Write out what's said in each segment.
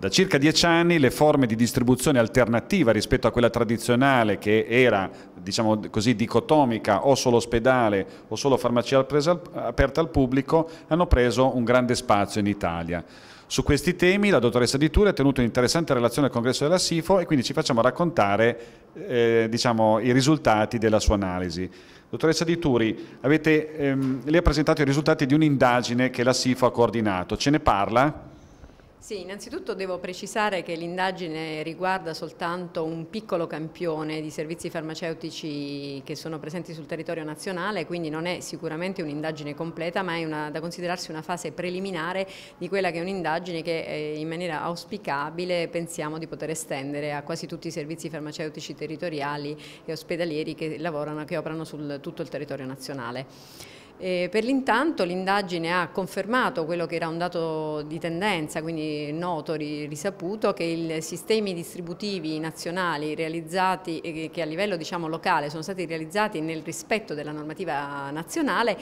Da circa dieci anni le forme di distribuzione alternativa rispetto a quella tradizionale che era diciamo così dicotomica o solo ospedale o solo farmacia aperta al pubblico hanno preso un grande spazio in Italia. Su questi temi la dottoressa Di Ture ha tenuto un'interessante relazione al congresso della SIFO e quindi ci facciamo raccontare eh, diciamo, i risultati della sua analisi. Dottoressa Di Turi, ehm, lei ha presentato i risultati di un'indagine che la SIFO ha coordinato, ce ne parla? Sì, innanzitutto devo precisare che l'indagine riguarda soltanto un piccolo campione di servizi farmaceutici che sono presenti sul territorio nazionale, quindi non è sicuramente un'indagine completa, ma è una, da considerarsi una fase preliminare di quella che è un'indagine che eh, in maniera auspicabile pensiamo di poter estendere a quasi tutti i servizi farmaceutici territoriali e ospedalieri che lavorano, che operano su tutto il territorio nazionale. E eh, per l'intanto l'indagine ha confermato quello che era un dato di tendenza, quindi noto, risaputo, che i sistemi distributivi nazionali realizzati, eh, che a livello diciamo, locale sono stati realizzati nel rispetto della normativa nazionale,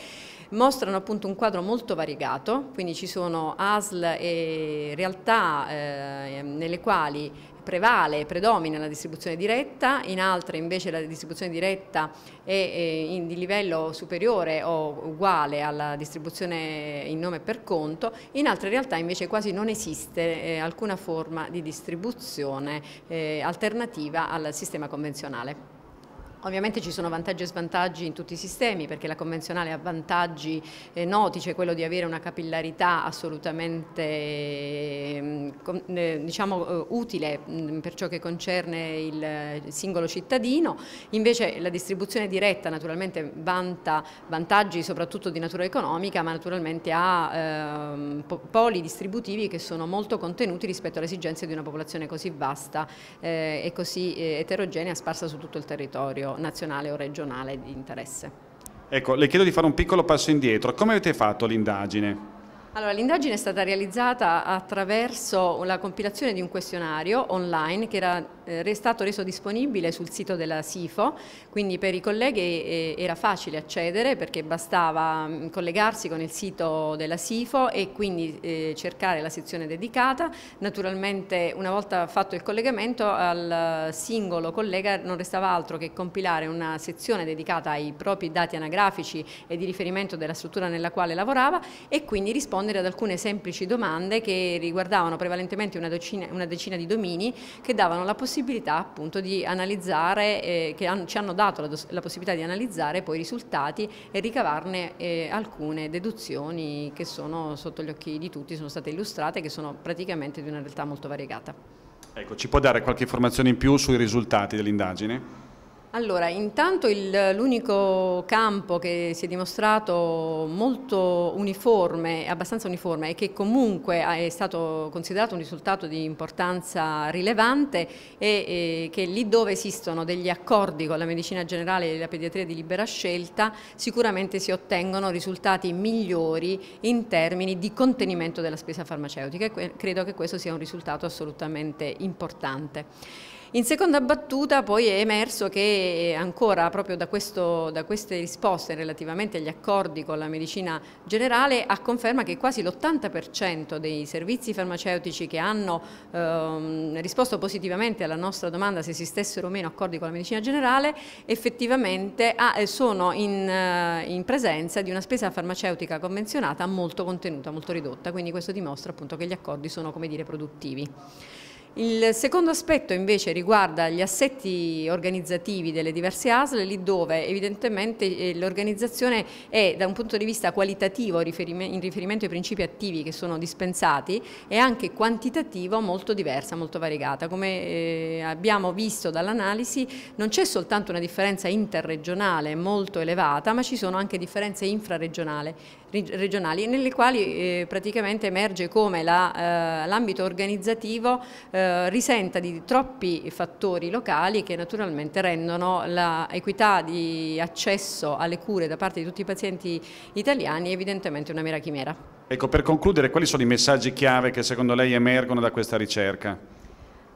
mostrano appunto un quadro molto variegato, quindi ci sono ASL e realtà eh, nelle quali prevale, predomina la distribuzione diretta, in altre invece la distribuzione diretta è, eh, in, di livello superiore o uguale alla distribuzione in nome per conto, in altre realtà invece quasi non esiste eh, alcuna forma di distribuzione eh, alternativa al sistema convenzionale. Ovviamente ci sono vantaggi e svantaggi in tutti i sistemi perché la convenzionale ha vantaggi eh, noti, cioè quello di avere una capillarità assolutamente mm, eh, diciamo, eh, utile mm, per ciò che concerne il singolo cittadino, invece la distribuzione diretta naturalmente vanta vantaggi soprattutto di natura economica ma naturalmente ha ehm, poli distributivi che sono molto contenuti rispetto alle esigenze di una popolazione così vasta e così eterogenea sparsa su tutto il territorio territorio nazionale o regionale di interesse. Ecco, le chiedo di fare un piccolo passo indietro. Come avete fatto l'indagine? Allora, l'indagine è stata realizzata attraverso la compilazione di un questionario online che era eh, stato reso disponibile sul sito della SIFO, quindi per i colleghi eh, era facile accedere perché bastava mh, mm, collegarsi con il sito della SIFO e quindi eh, cercare la sezione dedicata. Naturalmente una volta fatto il collegamento al singolo collega non restava altro che compilare una sezione dedicata ai propri dati anagrafici e di riferimento della struttura nella quale lavorava e quindi rispondere rispondere ad alcune semplici domande che riguardavano prevalentemente una decina, una decina di domini che davano la possibilità appunto di analizzare, eh, che han, ci hanno dato la, la, possibilità di analizzare poi i risultati e ricavarne eh, alcune deduzioni che sono sotto gli occhi di tutti, sono state illustrate, che sono praticamente di una realtà molto variegata. Ecco, ci può dare qualche informazione in più sui risultati dell'indagine? Allora, intanto l'unico campo che si è dimostrato molto uniforme, abbastanza uniforme e che comunque è stato considerato un risultato di importanza rilevante è eh, che lì dove esistono degli accordi con la medicina generale e la pediatria di libera scelta sicuramente si ottengono risultati migliori in termini di contenimento della spesa farmaceutica e credo che questo sia un risultato assolutamente importante. In seconda battuta poi è emerso che ancora proprio da, questo, da queste risposte relativamente agli accordi con la medicina generale ha conferma che quasi l'80% dei servizi farmaceutici che hanno ehm, risposto positivamente alla nostra domanda se esistessero o meno accordi con la medicina generale effettivamente ah, eh, sono in, eh, in presenza di una spesa farmaceutica convenzionata molto contenuta, molto ridotta, quindi questo dimostra appunto che gli accordi sono come dire produttivi. Il secondo aspetto invece riguarda gli assetti organizzativi delle diverse ASL, lì dove evidentemente eh, l'organizzazione è da un punto di vista qualitativo in riferimento ai principi attivi che sono dispensati e anche quantitativo molto diversa, molto variegata. Come eh, abbiamo visto dall'analisi non c'è soltanto una differenza interregionale molto elevata, ma ci sono anche differenze infraregionali nelle quali eh, praticamente emerge come l'ambito la, organizzativo eh, risenta di troppi fattori locali che naturalmente rendono l'equità di accesso alle cure da parte di tutti i pazienti italiani evidentemente una mera chimera. Ecco, per concludere, quali sono i messaggi chiave che secondo lei emergono da questa ricerca?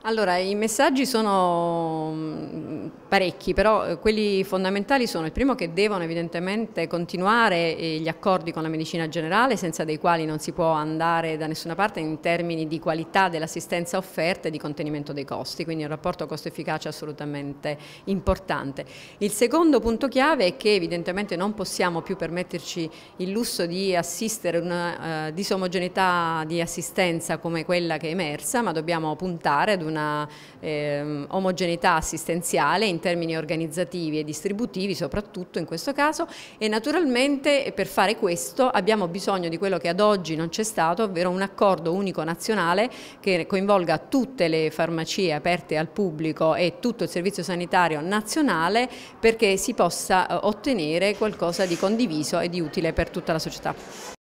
Allora, i messaggi sono parecchi, però eh, quelli fondamentali sono il primo che devono evidentemente continuare eh, gli accordi con la medicina generale senza dei quali non si può andare da nessuna parte in termini di qualità dell'assistenza offerta e di contenimento dei costi, quindi un rapporto costo-efficacia assolutamente importante. Il secondo punto chiave è che evidentemente non possiamo più permetterci il lusso di assistere a una eh, disomogeneità di assistenza come quella che è emersa, ma dobbiamo puntare ad una eh, omogeneità assistenziale in termini organizzativi e distributivi soprattutto in questo caso e naturalmente per fare questo abbiamo bisogno di quello che ad oggi non c'è stato, ovvero un accordo unico nazionale che coinvolga tutte le farmacie aperte al pubblico e tutto il servizio sanitario nazionale perché si possa eh, ottenere qualcosa di condiviso e di utile per tutta la società.